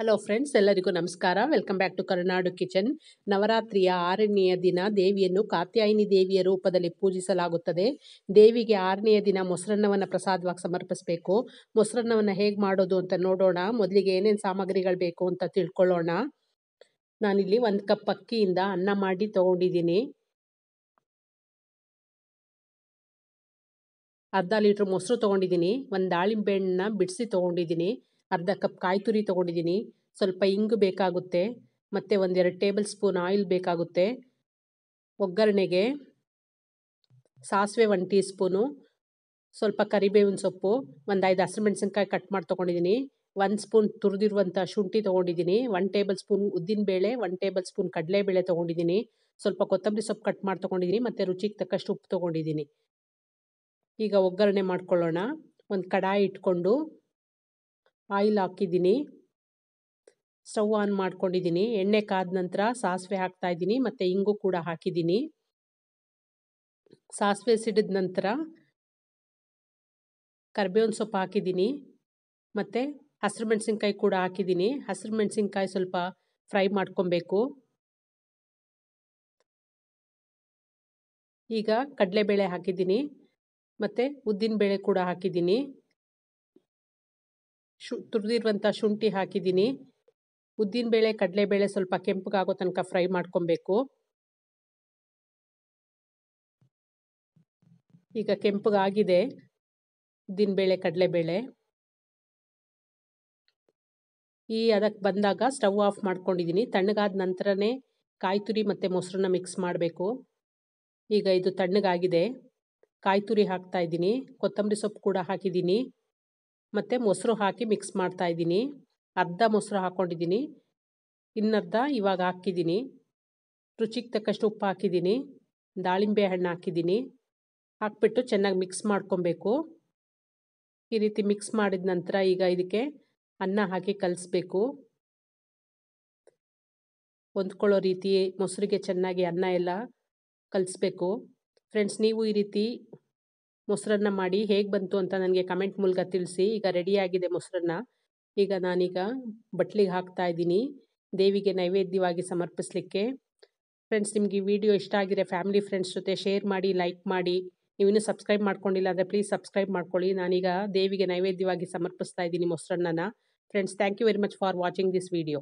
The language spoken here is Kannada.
ಹಲೋ ಫ್ರೆಂಡ್ಸ್ ಎಲ್ಲರಿಗೂ ನಮಸ್ಕಾರ welcome back to Karunadu kitchen ನವರಾತ್ರಿಯ ಆರನೆಯ ದಿನ ದೇವಿಯನ್ನು ಕಾತ್ಯಾಯಿನಿ ದೇವಿಯ ರೂಪದಲ್ಲಿ ಪೂಜಿಸಲಾಗುತ್ತದೆ ದೇವಿಗೆ ಆರನೆಯ ದಿನ ಮೊಸರನ್ನವನ್ನು ಪ್ರಸಾದವಾಗಿ ಸಮರ್ಪಿಸಬೇಕು ಮೊಸರನ್ನವನ್ನು ಹೇಗೆ ಮಾಡೋದು ಅಂತ ನೋಡೋಣ ಮೊದಲಿಗೆ ಏನೇನು ಸಾಮಗ್ರಿಗಳು ಬೇಕು ಅಂತ ತಿಳ್ಕೊಳ್ಳೋಣ ನಾನಿಲ್ಲಿ ಒಂದು ಕಪ್ ಅಕ್ಕಿಯಿಂದ ಅನ್ನ ಮಾಡಿ ತಗೊಂಡಿದ್ದೀನಿ ಅರ್ಧ ಲೀಟ್ರ್ ಮೊಸರು ತೊಗೊಂಡಿದ್ದೀನಿ ಒಂದು ದಾಳಿಂಬೆ ಹಣ್ಣನ್ನ ಬಿಡಿಸಿ ತೊಗೊಂಡಿದ್ದೀನಿ ಅರ್ಧ ಕಪ್ ಕಾಯಿ ತುರಿ ತೊಗೊಂಡಿದ್ದೀನಿ ಸ್ವಲ್ಪ ಇಂಗು ಬೇಕಾಗುತ್ತೆ ಮತ್ತು ಒಂದೆರಡು ಟೇಬಲ್ ಸ್ಪೂನ್ ಆಯಿಲ್ ಬೇಕಾಗುತ್ತೆ ಒಗ್ಗರಣೆಗೆ ಸಾಸಿವೆ ಒಂದು ಟೀ ಸ್ಪೂನು ಸ್ವಲ್ಪ ಕರಿಬೇವಿನ ಸೊಪ್ಪು ಒಂದು ಐದು ಹಸಿಮೆಣ್ಸಿನ್ಕಾಯಿ ಕಟ್ ಮಾಡಿ ತೊಗೊಂಡಿದ್ದೀನಿ ಒಂದು ಸ್ಪೂನ್ ತುರಿದಿರುವಂಥ ಶುಂಠಿ ತೊಗೊಂಡಿದ್ದೀನಿ ಒನ್ ಟೇಬಲ್ ಸ್ಪೂನ್ ಉದ್ದಿನಬೇಳೆ ಒನ್ ಟೇಬಲ್ ಸ್ಪೂನ್ ಕಡಲೆಬೇಳೆ ತೊಗೊಂಡಿದ್ದೀನಿ ಸ್ವಲ್ಪ ಕೊತ್ತಂಬರಿ ಸೊಪ್ಪು ಕಟ್ ಮಾಡಿ ತೊಗೊಂಡಿದ್ದೀನಿ ಮತ್ತು ರುಚಿಗೆ ತಕ್ಕಷ್ಟು ಉಪ್ಪು ತೊಗೊಂಡಿದ್ದೀನಿ ಈಗ ಒಗ್ಗರಣೆ ಮಾಡ್ಕೊಳ್ಳೋಣ ಒಂದು ಕಡಾಯಿ ಇಟ್ಕೊಂಡು ಆಯಿಲ್ ಹಾಕಿದ್ದೀನಿ ಸ್ಟವ್ ಆನ್ ಮಾಡ್ಕೊಂಡಿದ್ದೀನಿ ಎಣ್ಣೆ ಕಾದ ನಂತರ ಸಾಸಿವೆ ಹಾಕ್ತಾಯಿದ್ದೀನಿ ಮತ್ತು ಇಂಗು ಕೂಡ ಹಾಕಿದ್ದೀನಿ ಸಾಸಿವೆ ಸಿಡಿದ ನಂತರ ಕರ್ಬೇವಿನ ಸೊಪ್ಪು ಹಾಕಿದ್ದೀನಿ ಮತ್ತು ಹಸಿರು ಮೆಣಸಿನ್ಕಾಯಿ ಕೂಡ ಹಾಕಿದ್ದೀನಿ ಹಸಿರು ಮೆಣಸಿನ್ಕಾಯಿ ಸ್ವಲ್ಪ ಫ್ರೈ ಮಾಡ್ಕೊಬೇಕು ಈಗ ಕಡಲೆಬೇಳೆ ಹಾಕಿದ್ದೀನಿ ಮತ್ತು ಉದ್ದಿನಬೇಳೆ ಕೂಡ ಹಾಕಿದ್ದೀನಿ ಶು ತುರಿದಿರುವಂಥ ಶುಂಠಿ ಹಾಕಿದ್ದೀನಿ ಉದ್ದಿನಬೇಳೆ ಕಡಲೆಬೇಳೆ ಸ್ವಲ್ಪ ಕೆಂಪಗಾಗೋ ತನಕ ಫ್ರೈ ಮಾಡ್ಕೊಬೇಕು ಈಗ ಕೆಂಪಗಾಗಿದೆ ಉದ್ದಿನಬೇಳೆ ಕಡಲೆಬೇಳೆ ಈ ಅದಕ್ಕೆ ಬಂದಾಗ ಸ್ಟವ್ ಆಫ್ ಮಾಡ್ಕೊಂಡಿದ್ದೀನಿ ತಣ್ಣಗಾದ ನಂತರನೇ ಕಾಯಿ ತುರಿ ಮತ್ತು ಮೊಸರನ್ನ ಮಿಕ್ಸ್ ಮಾಡಬೇಕು ಈಗ ಇದು ತಣ್ಣಗಾಗಿದೆ ಕಾಯಿ ತುರಿ ಹಾಕ್ತಾ ಕೊತ್ತಂಬರಿ ಸೊಪ್ಪು ಕೂಡ ಹಾಕಿದ್ದೀನಿ ಮತ್ತು ಮೊಸರು ಹಾಕಿ ಮಿಕ್ಸ್ ಮಾಡ್ತಾಯಿದ್ದೀನಿ ಅರ್ಧ ಮೊಸರು ಹಾಕ್ಕೊಂಡಿದ್ದೀನಿ ಇನ್ನರ್ಧ ಇವಾಗ ಹಾಕಿದ್ದೀನಿ ರುಚಿಗೆ ತಕ್ಕಷ್ಟು ಉಪ್ಪು ಹಾಕಿದ್ದೀನಿ ದಾಳಿಂಬೆ ಹಣ್ಣು ಹಾಕಿದ್ದೀನಿ ಹಾಕ್ಬಿಟ್ಟು ಚೆನ್ನಾಗಿ ಮಿಕ್ಸ್ ಮಾಡ್ಕೊಬೇಕು ಈ ರೀತಿ ಮಿಕ್ಸ್ ಮಾಡಿದ ನಂತರ ಈಗ ಇದಕ್ಕೆ ಅನ್ನ ಹಾಕಿ ಕಲಿಸ್ಬೇಕು ಹೊಂದ್ಕೊಳ್ಳೋ ರೀತಿ ಮೊಸರಿಗೆ ಚೆನ್ನಾಗಿ ಅನ್ನ ಎಲ್ಲ ಕಲಿಸ್ಬೇಕು ಫ್ರೆಂಡ್ಸ್ ನೀವು ಈ ರೀತಿ ಮೊಸರನ್ನ ಮಾಡಿ ಹೇಗೆ ಬಂತು ಅಂತ ನನಗೆ ಕಮೆಂಟ್ ಮೂಲಕ ತಿಳಿಸಿ ಈಗ ರೆಡಿಯಾಗಿದೆ ಮೊಸರನ್ನ ಈಗ ನಾನೀಗ ಬಟ್ಲಿಗೆ ಹಾಕ್ತಾ ಇದ್ದೀನಿ ದೇವಿಗೆ ನೈವೇದ್ಯವಾಗಿ ಸಮರ್ಪಿಸಲಿಕ್ಕೆ ಫ್ರೆಂಡ್ಸ್ ನಿಮಗೆ ವಿಡಿಯೋ ಇಷ್ಟ ಆಗಿದೆ ಫ್ಯಾಮಿಲಿ ಫ್ರೆಂಡ್ಸ್ ಜೊತೆ ಶೇರ್ ಮಾಡಿ ಲೈಕ್ ಮಾಡಿ ನೀವು ಸಬ್ಸ್ಕ್ರೈಬ್ ಮಾಡ್ಕೊಂಡಿಲ್ಲ ಅಂದರೆ ಪ್ಲೀಸ್ ಸಬ್ಸ್ಕ್ರೈಬ್ ಮಾಡ್ಕೊಳ್ಳಿ ನಾನೀಗ ದೇವಿಗೆ ನೈವೇದ್ಯವಾಗಿ ಸಮರ್ಪಿಸ್ತಾ ಇದ್ದೀನಿ ಮೊಸರನ್ನ friends thank you very much for watching this video